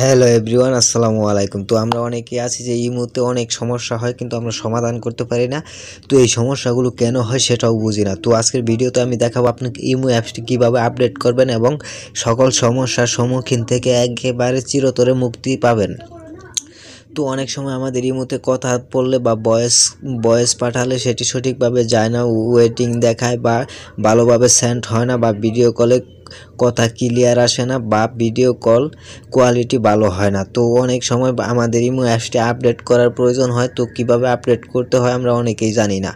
hello everyone আসসালামু আলাইকুম তো আমরা অনেকে আছি যে এই মুহূর্তে অনেক সমস্যা হয় কিন্তু আমরা সমাধান করতে পারি না তো এই সমস্যাগুলো কেন হয় সেটাও বুঝি না তো আজকের ভিডিওতে আমি দেখাবো আপনি ইমো অ্যাপসটি কীভাবে আপডেট করবেন এবং সকল সমস্যার সম্মুখীন থেকে একেবারে চিরতরে মুক্তি পাবেন তো অনেক সময় আমাদের ইমোতে কথা পড়লে বা বয়স বয়স পাঠালে সেটি সঠিকভাবে যায় না ওয়েটিং দেখায় বা ভালোভাবে সেন্ড হয় না বা ভিডিও কলে কথা ক্লিয়ার আসে না বা ভিডিও কল কোয়ালিটি ভালো হয় না তো অনেক সময় আমাদের ইমো অ্যাপসটি আপডেট করার প্রয়োজন হয় তো কিভাবে আপডেট করতে হয় আমরা অনেকেই জানি না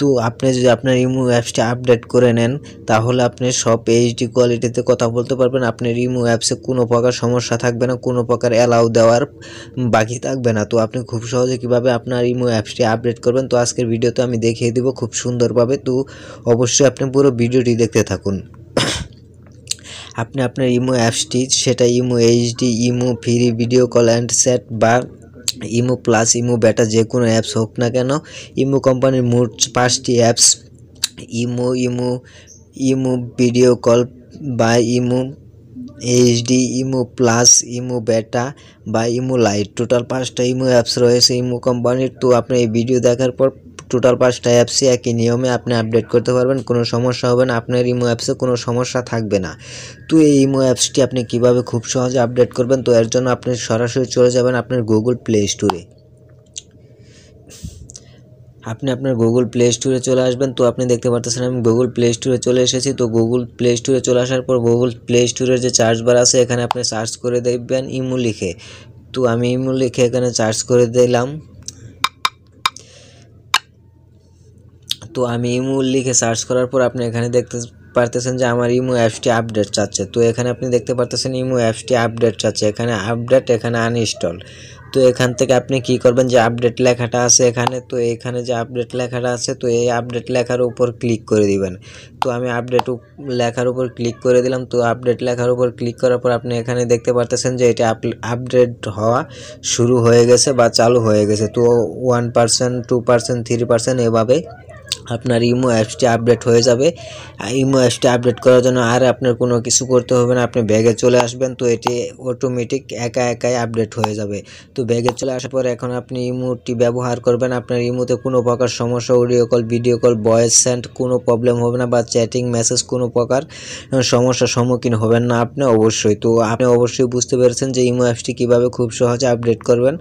তো আপনি যদি আপনার ইমো অ্যাপসটি আপডেট করে নেন তাহলে আপনি সব এইচডি কোয়ালিটিতে কথা বলতে পারবেন আপনার ইমো অ্যাপসে কোনো প্রকার সমস্যা থাকবে না কোনো প্রকার অ্যালাউ দেওয়ার বাকি থাকবে না তো আপনি খুব সহজে কিভাবে আপনার ইমো অ্যাপসটি আপডেট করবেন তো আজকের ভিডিওতে আমি দেখিয়ে দেব খুব সুন্দরভাবে তো অবশ্যই আপনি পুরো ভিডিওটি দেখতে থাকুন আপনি আপনার ইমো অ্যাপসটি সেটা imo HD imo free video call and set বা ইমো প্লাস ইমো বেটা যে কোনো অ্যাপস হোক না কেন ইমো কোম্পানির মোট পাঁচটি apps imo imo imo video call বা imo HD imo plus imo beta বা ইমো লাইট টোটাল পাঁচটা ইমো অ্যাপস রয়েছে ইমো কোম্পানির তো আপনি এই ভিডিও দেখার পর টোটাল পাঁচটা অ্যাপসই একই নিয়মে আপনি আপডেট করতে পারবেন কোনো সমস্যা হবে না আপনার ইমো অ্যাপসে কোনো সমস্যা থাকবে না তো এই ইমো অ্যাপসটি আপনি কিভাবে খুব সহজে আপডেট করবেন তো এর জন্য আপনি সরাসরি চলে যাবেন আপনার গুগল প্লে স্টোরে আপনি আপনার গুগল প্লে স্টোরে চলে আসবেন তো আপনি দেখতে পারতেছেন আমি গুগল প্লে স্টোরে চলে এসেছি তো গুগল প্লে স্টোরে চলে আসার পর গুগল প্লে স্টোরের যে চার্জ বার আছে এখানে আপনি সার্চ করে দেখবেন ইমো লিখে তো আমি ইমো লিখে এখানে চার্জ করে দিলাম তো আমি ইমু লিখে সার্চ করার পর আপনি এখানে দেখতে পারতেছেন যে আমার ইমো অ্যাপসটি আপডেট চাচ্ছে তো এখানে আপনি দেখতে পারতেছেন ইমো অ্যাপসটি আপডেট চাচ্ছে এখানে আপডেট এখানে আনইনস্টল তো এখান থেকে আপনি কি করবেন যে আপডেট লেখাটা আছে এখানে তো এখানে যে আপডেট লেখাটা আছে তো এই আপডেট লেখার উপর ক্লিক করে দিবেন তো আমি আপডেট লেখার উপর ক্লিক করে দিলাম তো আপডেট লেখার উপর ক্লিক করার পর আপনি এখানে দেখতে পারতেছেন যে এটা আপডেট হওয়া শুরু হয়ে গেছে বা চালু হয়ে গেছে তো one percent two percent three percent এভাবে আপনার ইমো অ্যাপসটি আপডেট হয়ে যাবে ইমো অ্যাপসটি আপডেট করার জন্য আর আপনার কোনো কিছু করতে হবে না আপনি ব্যাগে চলে আসবেন তো এটি অটোমেটিক একা একাই আপডেট হয়ে যাবে তো ব্যাগে চলে আসার পর এখন আপনি ইমোটি ব্যবহার করবেন আপনার ইমোতে কোনো প্রকার সমস্যা audio call video call voice send কোনো প্রবলেম হবে না বা চ্যাটিং মেসেজ কোনো প্রকার সমস্যার সম্মুখীন হবেন না আপনি অবশ্যই তো আপনি অবশ্যই বুঝতে পেরেছেন যে ইমো অ্যাপসটি কীভাবে খুব সহজে আপডেট করবেন